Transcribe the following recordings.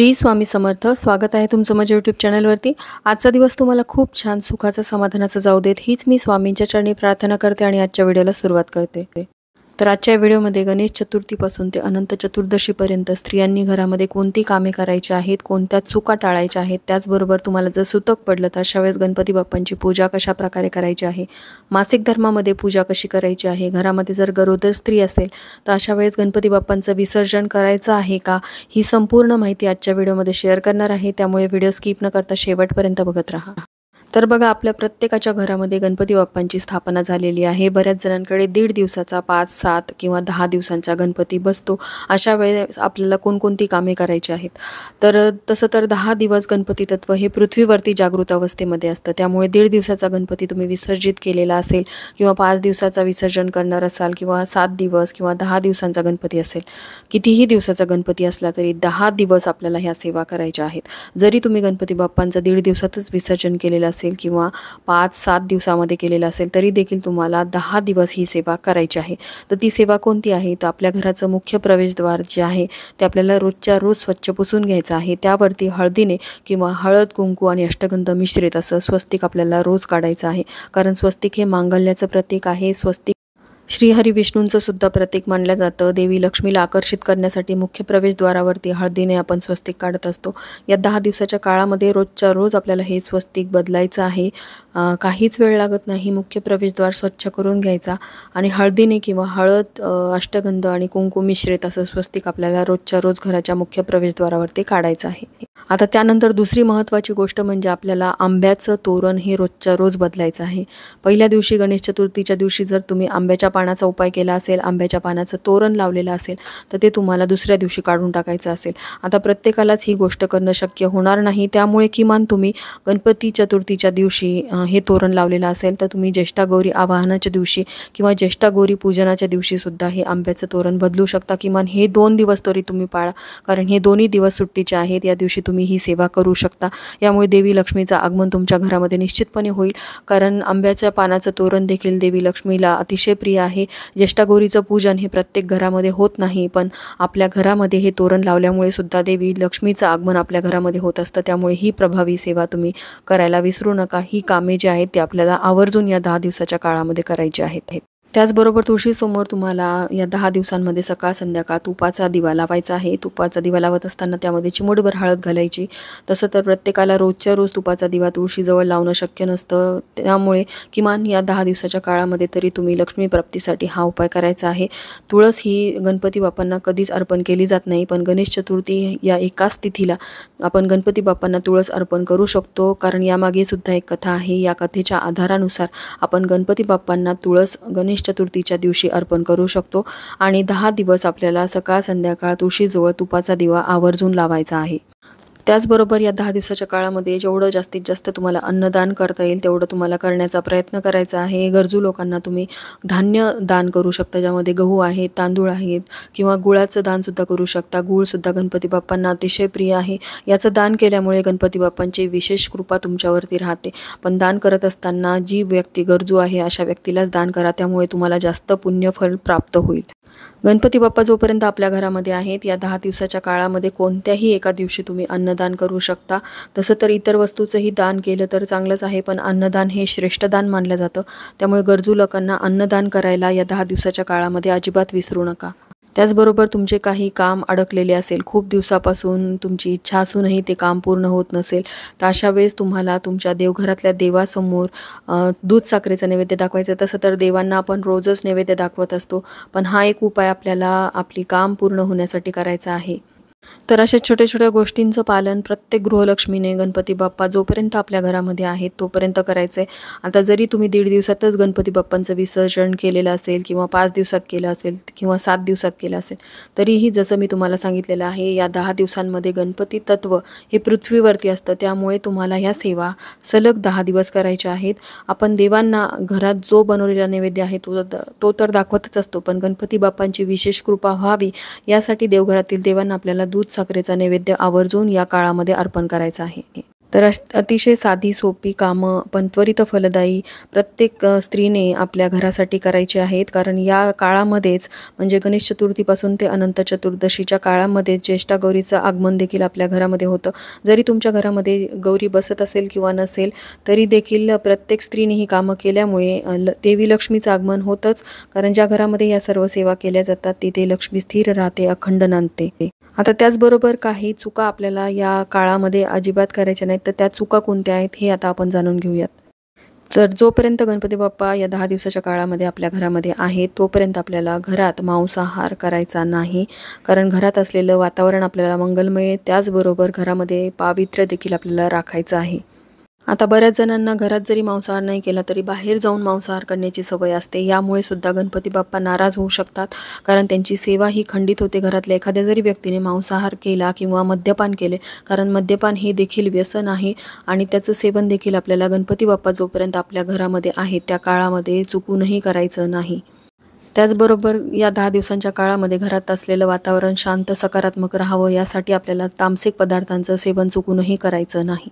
जी स्वामी समर्थ स्वागत आहे तुमचं माझ्या यूट्यूब चॅनलवरती आजचा दिवस तुम्हाला खूप छान सुखाचा समाधानाचा जाऊ देत हीच मी स्वामींच्या चरणी प्रार्थना करते आणि आजच्या व्हिडिओला सुरुवात करते तर आजच्या व्हिडिओमध्ये गणेश चतुर्थीपासून ते अनंत चतुर्दशीपर्यंत स्त्रियांनी घरामध्ये कोणती कामे करायची आहेत कोणत्या चुका टाळायच्या आहेत त्याचबरोबर तुम्हाला जर सुतक पडलं तर अशा वेळेस गणपती बाप्पांची पूजा कशा प्रकारे करायची आहे मासिक धर्मामध्ये पूजा कशी करायची आहे घरामध्ये जर गरोदर स्त्री असेल तर अशा वेळेस गणपती बाप्पांचं विसर्जन करायचं आहे का ही संपूर्ण माहिती आजच्या व्हिडिओमध्ये शेअर करणार आहे त्यामुळे व्हिडिओ स्किप न करता शेवटपर्यंत बघत राहा तर बघा आपल्या प्रत्येकाच्या घरामध्ये गणपती बाप्पांची स्थापना झालेली आहे बऱ्याच जणांकडे दीड दिवसाचा पाच सात किंवा दहा दिवसांचा गणपती बसतो अशा वेळेस आपल्याला कोणकोणती कामे करायची आहेत तर तसं तर दहा दिवस गणपती तत्व हे पृथ्वीवरती जागृत अवस्थेमध्ये असतं त्यामुळे दीड दिवसाचा गणपती तुम्ही विसर्जित केलेला असेल किंवा पाच दिवसाचा विसर्जन करणार असाल किंवा सात दिवस किंवा दहा दिवसांचा गणपती असेल कितीही दिवसाचा गणपती असला तरी दहा दिवस आपल्याला ह्या सेवा करायच्या आहेत जरी तुम्ही गणपती बाप्पांचं दीड दिवसातच विसर्जन केलेलं असेल किंवा पाच सात दिवसामध्ये केलेलं असेल तरी देखील तुम्हाला दहा दिवस ही सेवा करायची आहे तर ती सेवा कोणती आहे तर आपल्या घराचं मुख्य प्रवेशद्वार जे आहे ते आपल्याला रोजच्या रोज स्वच्छ पुसून घ्यायचं आहे त्यावरती हळदीने किंवा हळद कुंकू आणि अष्टगंध मिश्रित असं स्वस्तिक आपल्याला रोज काढायचं आहे कारण स्वस्तिक हे मांगल्याचं प्रतीक आहे स्वस्तिक श्रीहरी विष्णूंचं सुद्धा प्रतीक मानलं जातं देवी लक्ष्मीला आकर्षित करण्यासाठी मुख्य प्रवेशद्वारावरती हळदीने आपण स्वस्तिक काढत असतो या दहा दिवसाच्या काळामध्ये रोजच्या रोज आपल्याला हे स्वस्तिक बदलायचं आहे काहीच वेळ लागत नाही मुख्य प्रवेशद्वार स्वच्छ करून घ्यायचा आणि हळदीने किंवा हळद अष्टगंध आणि कुंकू मिश्रित असं स्वस्तिक आपल्याला रोजच्या रोज घराच्या मुख्य प्रवेशद्वारावरती काढायचं आहे आता त्यानंतर दुसरी महत्त्वाची गोष्ट म्हणजे आपल्याला आंब्याचं तोरण हे रोजच्या रोज बदलायचं आहे पहिल्या दिवशी गणेश चतुर्थीच्या दिवशी जर तुम्ही आंब्याच्या पानाचा उपाय केला असेल आंब्याच्या पानाचं तोरण लावलेलं असेल तर ते तुम्हाला दुसऱ्या दिवशी काढून टाकायचं असेल आता प्रत्येकालाच ही गोष्ट करणं शक्य होणार नाही त्यामुळे किमान तुम्ही गणपती चतुर्थीच्या दिवशी हे तोरण लावलेलं असेल तर तुम्ही गौरी आवाहनाच्या दिवशी किंवा ज्येष्ठागौरी पूजनाच्या दिवशीसुद्धा हे आंब्याचं तोरण बदलू शकता किमान हे दोन दिवस तरी तुम्ही पाळा कारण हे दोन्ही दिवस सुट्टीचे आहेत या दिवशी तुम्ही ही सेवा करू शकता यामुळे देवी लक्ष्मीचं आगमन तुमच्या घरामध्ये निश्चितपणे होईल कारण आंब्याच्या पानाचं तोरण देखील देवी लक्ष्मीला अतिशय प्रिय आहे ज्येष्ठागौरीचं पूजन हे प्रत्येक घरामध्ये होत नाही पण आपल्या घरामध्ये हे तोरण लावल्यामुळे सुद्धा देवी लक्ष्मीचं आगमन आपल्या घरामध्ये होत असतं त्यामुळे ही प्रभावी सेवा तुम्ही करायला विसरू नका ही कामे जी आहेत ती आपल्याला आवर्जून या दहा दिवसाच्या काळामध्ये करायची आहेत त्याचबरोबर तुळशीसमोर तुम्हाला या दहा दिवसांमध्ये सकाळ संध्याकाळ तुपाचा दिवा लावायचा आहे तुपाचा दिवा लावत असताना त्यामध्ये चिमूटभर हळद घालायची तसं तर प्रत्येकाला रोजच्या रोज तुपाचा दिवा तुळशीजवळ लावणं शक्य नसतं त्यामुळे किमान या दहा दिवसाच्या काळामध्ये तरी तुम्ही लक्ष्मी प्राप्तीसाठी हा उपाय करायचा आहे तुळस ही गणपती बाप्पांना कधीच अर्पण केली जात नाही पण गणेश चतुर्थी या एकाच तिथीला आपण गणपती बाप्पांना तुळस अर्पण करू शकतो कारण यामागे सुद्धा एक कथा आहे या कथेच्या आधारानुसार आपण गणपती बाप्पांना तुळस गणेश गणेश चतुर्थीच्या दिवशी अर्पण करू शकतो आणि दहा दिवस आपल्याला सकाळ संध्याकाळ तुळशीजवळ तुपाचा दिवा आवर्जून लावायचा आहे त्याचबरोबर या दहा दिवसाच्या काळामध्ये जेवढं जास्तीत जास्त तुम्हाला अन्नदान करता येईल तेवढं तुम्हाला करण्याचा प्रयत्न करायचा आहे गरजू लोकांना तुम्ही धान्य दान करू शकता ज्यामध्ये गहू आहेत तांदूळ आहेत किंवा गुळाचं दानसुद्धा करू शकता गुळसुद्धा गणपती बाप्पांना अतिशय प्रिय आहे याचं दान केल्यामुळे गणपती बाप्पांची विशेष कृपा तुमच्यावरती राहते पण दान करत असताना जी व्यक्ती गरजू आहे अशा व्यक्तीलाच दान करा त्यामुळे तुम्हाला जास्त पुण्यफल प्राप्त होईल गणपती बाप्पा जोपर्यंत आपल्या घरामध्ये आहेत या दहा दिवसाच्या काळामध्ये कोणत्याही एका दिवशी तुम्ही अन्नदान करू शकता तसं तर इतर वस्तूचंही दान केलं तर चांगलंच आहे पण अन्नदान हे श्रेष्ठ दान मानलं जातं त्यामुळे गरजू लोकांना अन्नदान करायला या दहा दिवसाच्या काळामध्ये अजिबात विसरू नका त्याचबरोबर तुमचे काही काम अडकलेले असेल खूप दिवसापासून तुमची इच्छा असूनही ते काम पूर्ण होत नसेल तर अशा वेळेस तुम्हाला तुमच्या देवघरातल्या देवासमोर दूध साखरेचं नैवेद्य दाखवायचं तसं तर देवांना आपण रोजच नैवेद्य दाखवत असतो पण हा एक उपाय आपल्याला आपली काम पूर्ण होण्यासाठी करायचा आहे तर अशा छोट्या छोट्या गोष्टींचं पालन प्रत्येक गृहलक्ष्मीने गणपती बाप्पा जोपर्यंत आपल्या घरामध्ये आहेत तोपर्यंत करायचं आहे आता जरी तुम्ही दीड दिवसातच गणपती बाप्पांचं विसर्जन केलेलं असेल किंवा पाच दिवसात केलं असेल किंवा सात दिवसात केलं असेल तरीही जसं मी तुम्हाला सांगितलेलं आहे या दहा दिवसांमध्ये गणपती तत्व हे पृथ्वीवरती असतं त्यामुळे तुम्हाला ह्या सेवा सलग दहा दिवस करायच्या आहेत आपण देवांना घरात जो बनवलेला नैवेद्य आहे तो तो तर दाखवतच असतो पण गणपती बाप्पांची विशेष कृपा व्हावी यासाठी देवघरातील देवांना आपल्याला दूध साखरेचा नैवेद्य आवर्जून या काळामध्ये अर्पण करायचा आहे तर अतिशय साधी सोपी कामं पण त्वरित फलदायी प्रत्येक स्त्रीने आपल्या घरासाठी करायची आहेत कारण या काळामध्येच म्हणजे गणेश चतुर्थीपासून ते अनंत चतुर्दशीच्या काळामध्ये ज्येष्ठा गौरीचं आगमन देखील आपल्या घरामध्ये होतं जरी तुमच्या घरामध्ये गौरी बसत असेल किंवा नसेल तरी देखील प्रत्येक स्त्रीने ही कामं केल्यामुळे देवी लक्ष्मीचं आगमन होतंच कारण ज्या घरामध्ये या सर्व सेवा केल्या जातात तिथे लक्ष्मी स्थिर राहते अखंड नांदते आता त्याचबरोबर काही चुका आपल्याला या काळामध्ये अजिबात करायच्या नाहीत तर त्या चुका कोणत्या आहेत हे आता आपण जाणून घेऊयात तर जोपर्यंत गणपती बाप्पा या दहा दिवसाच्या काळामध्ये आपल्या घरामध्ये आहे तोपर्यंत आपल्याला घरात मांसाहार करायचा नाही कारण घरात असलेलं वातावरण आपल्याला मंगलमय त्याचबरोबर घरामध्ये पावित्र्य देखील आपल्याला राखायचं आहे आता बऱ्याच जणांना घरात जरी मांसाहार नाही केला तरी बाहेर जाऊन मांसाहार करण्याची सवय असते यामुळे सुद्धा गणपती बाप्पा नाराज होऊ शकतात कारण त्यांची सेवा ही खंडित होते घरातल्या एखाद्या जरी व्यक्तीने मांसाहार केला किंवा मद्यपान केले कारण मद्यपान हे देखील व्यसन आहे आणि त्याचं सेवन देखील आपल्याला गणपती बाप्पा जोपर्यंत आपल्या घरामध्ये आहे त्या काळामध्ये चुकूनही करायचं नाही त्याचबरोबर या दहा दिवसांच्या काळामध्ये घरात असलेलं वातावरण शांत सकारात्मक राहावं यासाठी आपल्याला तामसिक पदार्थांचं सेवन चुकूनही करायचं नाही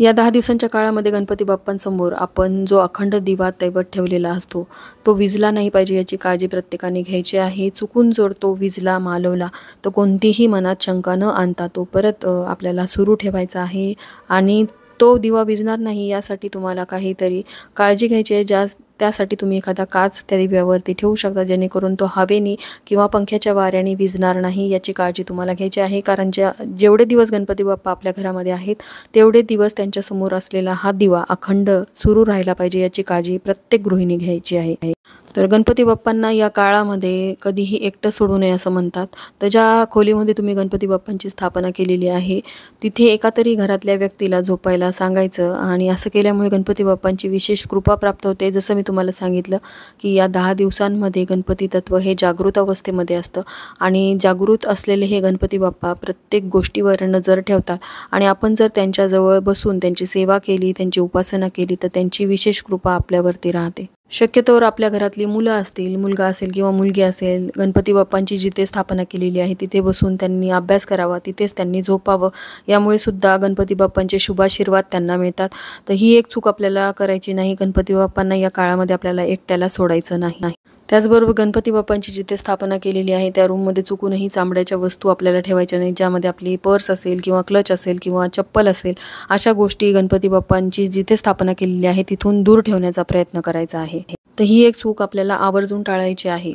या दहा दिवसांच्या काळामध्ये गणपती बाप्पांसमोर आपण जो अखंड दिवा तैवत ठेवलेला असतो तो विजला नाही पाहिजे याची काळजी प्रत्येकाने घ्यायची आहे चुकून जर तो विजला मालवला तर कोणतीही मनात शंका न आणता तो परत आपल्याला सुरू ठेवायचा आहे आणि तो दिवा विजणार नाही यासाठी तुम्हाला काहीतरी काळजी घ्यायची आहे जास्त त्यासाठी तुम्ही एखादा काच त्या दिव्यावरती ठेवू शकता जेणेकरून तो हवेनी किंवा पंख्याच्या वाऱ्याने विजणार नाही याची काळजी तुम्हाला घ्यायची आहे कारण ज्या जेवढे दिवस गणपती बाप्पा आपल्या घरामध्ये आहेत तेवढे दिवस त्यांच्यासमोर असलेला हा दिवा अखंड सुरू राहिला पाहिजे याची काळजी प्रत्येक गृहिणी घ्यायची आहे तर गणपती बाप्पांना या काळामध्ये कधीही एकटं सोडू नये असं म्हणतात तर ज्या खोलीमध्ये तुम्ही गणपती बाप्पांची स्थापना केलेली आहे तिथे एका तरी घरातल्या व्यक्तीला झोपायला सांगायचं आणि असं केल्यामुळे गणपती बाप्पांची विशेष कृपा प्राप्त होते जसं मी तुम्हाला सांगितलं की या दहा दिवसांमध्ये गणपती तत्त्व हे जागृत अवस्थेमध्ये असतं आणि जागृत असलेले हे गणपती बाप्पा प्रत्येक गोष्टीवर नजर ठेवतात आणि आपण जर त्यांच्याजवळ बसून त्यांची सेवा केली त्यांची उपासना केली तर त्यांची विशेष कृपा आपल्यावरती राहते शक्यतोवर आपल्या घरातली मुलं असतील मुलगा असेल किंवा मुलगी असेल गणपती बाप्पांची जिथे स्थापना केलेली आहे तिथे बसून त्यांनी अभ्यास करावा तिथेच त्यांनी झोपावं यामुळे सुद्धा गणपती बाप्पांचे शुभाशीर्वाद त्यांना मिळतात तर ही एक चूक आपल्याला करायची नाही गणपती बाप्पांना या काळामध्ये आपल्याला एकट्याला सोडायचं नाही त्याचबरोबर गणपती बाप्पांची जिथे स्थापना केलेली आहे त्या रूममध्ये चुकूनही चांबड्याच्या वस्तू आपल्याला ठेवायच्या नाही ज्यामध्ये आपली पर्स असेल किंवा क्लच असेल किंवा चप्पल असेल अशा गोष्टी गणपती बाप्पांची जिथे स्थापना केलेली आहे तिथून दूर ठेवण्याचा प्रयत्न करायचा आहे तर ही एक चूक आपल्याला आवर्जून टाळायची आहे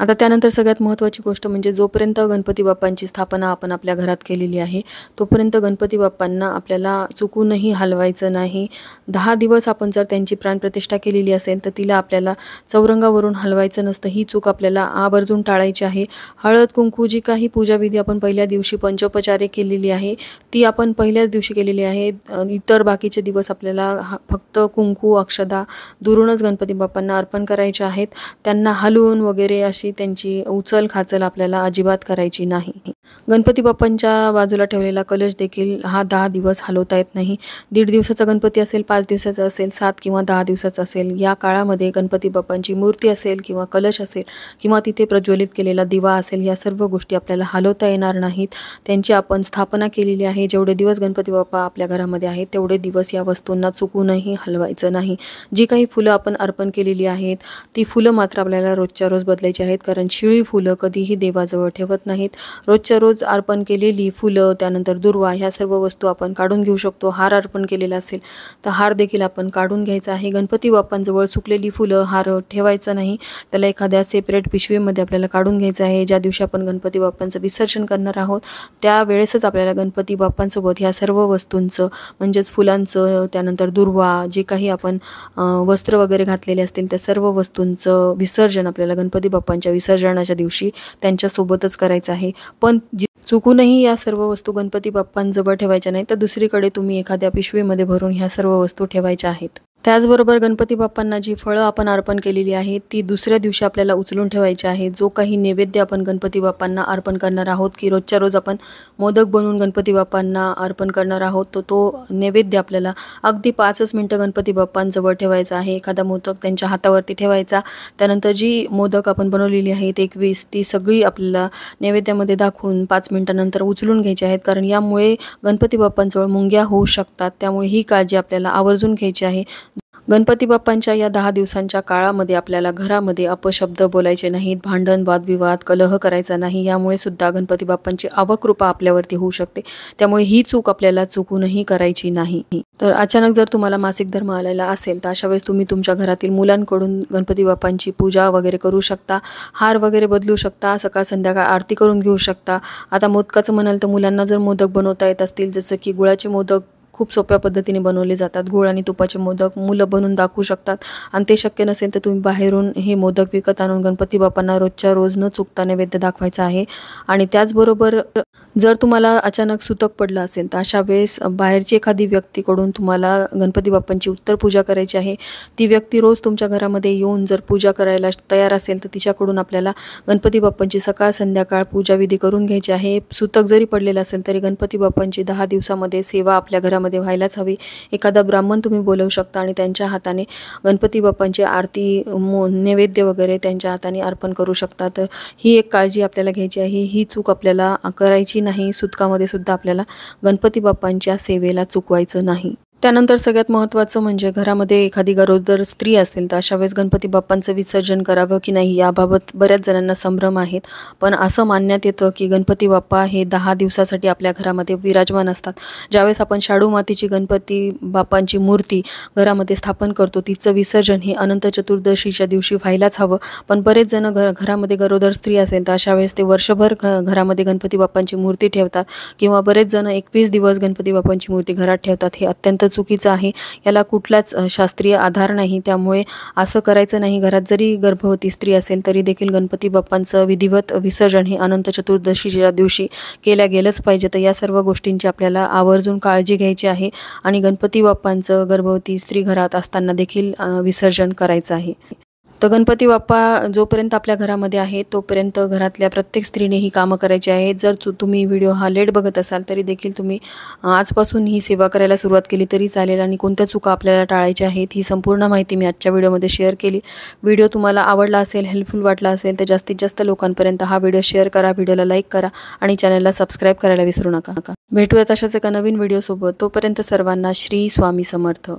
आता त्यानंतर सगळ्यात महत्त्वाची गोष्ट म्हणजे जोपर्यंत गणपती बाप्पांची स्थापना आपण आपल्या घरात केलेली आहे तोपर्यंत गणपती बाप्पांना आपल्याला चुकूनही हलवायचं नाही दहा दिवस आपण जर त्यांची प्राणप्रतिष्ठा केलेली असेल तर तिला आपल्याला चौरंगावरून हलवायचं नसतं ही चूक आपल्याला आवर्जून टाळायची आहे हळद कुंकू जी काही पूजाविधी आपण पहिल्या दिवशी पंचोपचारे केलेली आहे ती आपण पहिल्याच दिवशी केलेली आहे इतर बाकीचे दिवस आपल्याला फक्त कुंकू अक्षदा दुरूनच गणपती बाप्पांना अर्पण करायचे आहेत त्यांना हलवून वगैरे अशी त्यांची उचल खाचल आपल्याला अजिबात करायची नाही गणपती बाप्पांच्या बाजूला ठेवलेला कलश देखील हा दहा दिवस हलवता येत नाही दीड दिवसाचा गणपती असेल पाच दिवसाचा असेल सात किंवा दहा दिवसाचा असेल या काळामध्ये गणपती बाप्पांची मूर्ती असेल किंवा कलश असेल किंवा तिथे प्रज्वलित केलेला दिवा असेल या सर्व गोष्टी आपल्याला हलवता येणार नाहीत त्यांची आपण स्थापना केलेली आहे जेवढे दिवस गणपती बाप्पा आपल्या घरामध्ये आहेत तेवढे दिवस या वस्तूंना चुकूनही हलवायचं नाही जी काही फुलं आपण अर्पण केलेली आहेत ती फुलं मात्र आपल्याला रोजच्या रोज बदलायची आहेत कारण शिळी फुलं कधीही देवाजवळ ठेवत नाहीत रोजच्या रोज अर्पण केलेली फुलं त्यानंतर दुर्वा ह्या सर्व वस्तू आपण काढून घेऊ शकतो हार अर्पण केलेला असेल तर हार देखील आपण काढून घ्यायचा आहे गणपती बाप्पांजवळ सुकलेली फुलं हार ठेवायचा नाही त्याला एखाद्या सेपरेट पिशवीमध्ये आपल्याला काढून घ्यायचं आहे ज्या दिवशी आपण गणपती बाप्पांचं विसर्जन करणार आहोत त्यावेळेसच आपल्याला गणपती बाप्पांसोबत ह्या सर्व वस्तूंचं म्हणजेच फुलांचं त्यानंतर दुर्वा जे काही आपण वस्त्र वगैरे घातलेले असतील त्या सर्व वस्तूंचं विसर्जन आपल्याला गणपती बाप्पा बाप्पांच्या विसर्जनाच्या दिवशी त्यांच्यासोबतच करायचं आहे पण चुकूनही या सर्व वस्तू गणपती बाप्पांजवळ ठेवायच्या नाही तर दुसरीकडे तुम्ही एखाद्या पिशवीमध्ये भरून ह्या सर्व वस्तू ठेवायच्या आहेत त्याचबरोबर गणपती बाप्पांना जी फळं आपण अर्पण केलेली आहेत ती दुसऱ्या दिवशी आपल्याला उचलून ठेवायची आहे जो काही नैवेद्य आपण गणपती बाप्पांना अर्पण करणार आहोत की रोजच्या रोज आपण मोदक बनवून गणपती बाप्पांना अर्पण करणार आहोत तो तो नैवेद्य आपल्याला अगदी पाचच मिनटं गणपती बाप्पांजवळ ठेवायचा आहे एखादा मोदक त्यांच्या हातावरती ठेवायचा त्यानंतर जी मोदक आपण बनवलेली आहेत एकवीस ती सगळी आपल्याला नैवेद्यामध्ये दाखवून पाच मिनटानंतर उचलून घ्यायची आहेत कारण यामुळे गणपती बाप्पांजवळ मुंग्या होऊ शकतात त्यामुळे ही काळजी आपल्याला आवर्जून घ्यायची आहे गणपती बाप्पांच्या या दहा दिवसांच्या काळामध्ये आपल्याला घरामध्ये अपशब्द बोलायचे नाहीत भांडण वादविवाद कलह करायचा नाही यामुळे सुद्धा गणपती बाप्पांची आवकृपा आपल्यावरती होऊ शकते त्यामुळे ही चूक आपल्याला चुकूनही करायची नाही तर अचानक जर तुम्हाला मासिक धर्म आलेला असेल तर अशा वेळेस तुम्ही तुमच्या घरातील मुलांकडून गणपती बाप्पांची पूजा वगैरे करू शकता हार वगैरे बदलू शकता सकाळ संध्याकाळ आरती करून घेऊ शकता आता मोदकाचं म्हणाल तर मुलांना जर मोदक बनवता येत असतील जसं की गुळाचे मोदक खूप सोप्या पद्धतीने बनवले जातात गोळ आणि तुपाचे मोदक मुलं बनवून दाखवू शकतात आणि ते शक्य नसेल तर तुम्ही बाहेरून हे मोदक विकत आणून गणपती बाप्पांना रोजच्या रोज न चुकता नैवेद्य दाखवायचा आहे आणि त्याचबरोबर जर तुम्हाला अचानक सुतक पडलं असेल तर अशा वेळेस बाहेरची एखादी व्यक्तीकडून तुम्हाला गणपती बाप्पांची उत्तर पूजा करायची आहे ती व्यक्ती रोज तुमच्या घरामध्ये येऊन जर पूजा करायला तयार असेल तर तिच्याकडून आपल्याला गणपती बाप्पांची सकाळ संध्याकाळ पूजाविधी करून घ्यायची आहे सुतक जरी पडलेलं असेल तरी गणपती बाप्पांची दहा दिवसामध्ये सेवा आपल्या घरामध्ये व्हायलाच हवी एखादा ब्राह्मण तुम्ही बोलवू शकता आणि त्यांच्या हाताने गणपती बाप्पांची आरती मो नैवेद्य वगैरे त्यांच्या हाताने अर्पण करू शकतात ही एक काळजी आपल्याला घ्यायची आहे ही चूक आपल्याला करायची नाही सुतकामध्ये सुद्धा आपल्याला गणपती बाप्पांच्या सेवेला चुकवायचं नाही त्यानंतर सगळ्यात महत्त्वाचं म्हणजे घरामध्ये एखादी गरोदर स्त्री असेल तर अशा वेळेस गणपती बाप्पांचं विसर्जन करावं की नाही याबाबत बऱ्याच जणांना संभ्रम आहेत पण असं मानण्यात येतं की गणपती बाप्पा हे दहा दिवसासाठी आपल्या घरामध्ये विराजमान असतात ज्यावेळेस आपण शाडू मातीची गणपती बाप्पांची मूर्ती घरामध्ये स्थापन करतो तिचं विसर्जन हे अनंत चतुर्दशीच्या दिवशी व्हायलाच हवं पण बरेच जण घर घरामध्ये गरोदर स्त्री असेल तर अशा वेळेस ते वर्षभर घरामध्ये गणपती बाप्पांची मूर्ती ठेवतात किंवा बरेच जण एकवीस दिवस गणपती बाप्पांची मूर्ती घरात ठेवतात हे अत्यंत चुकीचं आहे याला कुठलाच शास्त्रीय आधार नाही त्यामुळे असं करायचं नाही घरात जरी गर्भवती स्त्री असेल तरी देखील गणपती बाप्पांचं विधिवत विसर्जन हे अनंत चतुर्दशीच्या दिवशी केल्या गेलंच पाहिजे तर या सर्व गोष्टींची आपल्याला आवर्जून काळजी घ्यायची आहे आणि गणपती बाप्पांचं गर्भवती स्त्री घरात असताना देखील विसर्जन करायचं आहे तर गणपती बाप्पा जोपर्यंत आपल्या घरामध्ये आहे तोपर्यंत घरातल्या प्रत्येक स्त्रीने ही कामं करायची आहेत जर तुम्ही व्हिडिओ हा लेट बघत असाल तरी देखील तुम्ही आजपासून ही सेवा करायला सुरुवात केली तरी चालेल आणि कोणत्या चुका आपल्याला टाळायच्या आहेत ही संपूर्ण माहिती मी आजच्या व्हिडिओमध्ये शेअर केली व्हिडिओ तुम्हाला आवडला असेल हेल्पफुल वाटला असेल तर जास्तीत जास्त लोकांपर्यंत हा व्हिडिओ शेअर करा व्हिडिओला लाईक करा आणि चॅनलला सबस्क्राईब करायला विसरू नका भेटूयात अशाच एका नवीन व्हिडिओसोबत तोपर्यंत सर्वांना श्री स्वामी समर्थ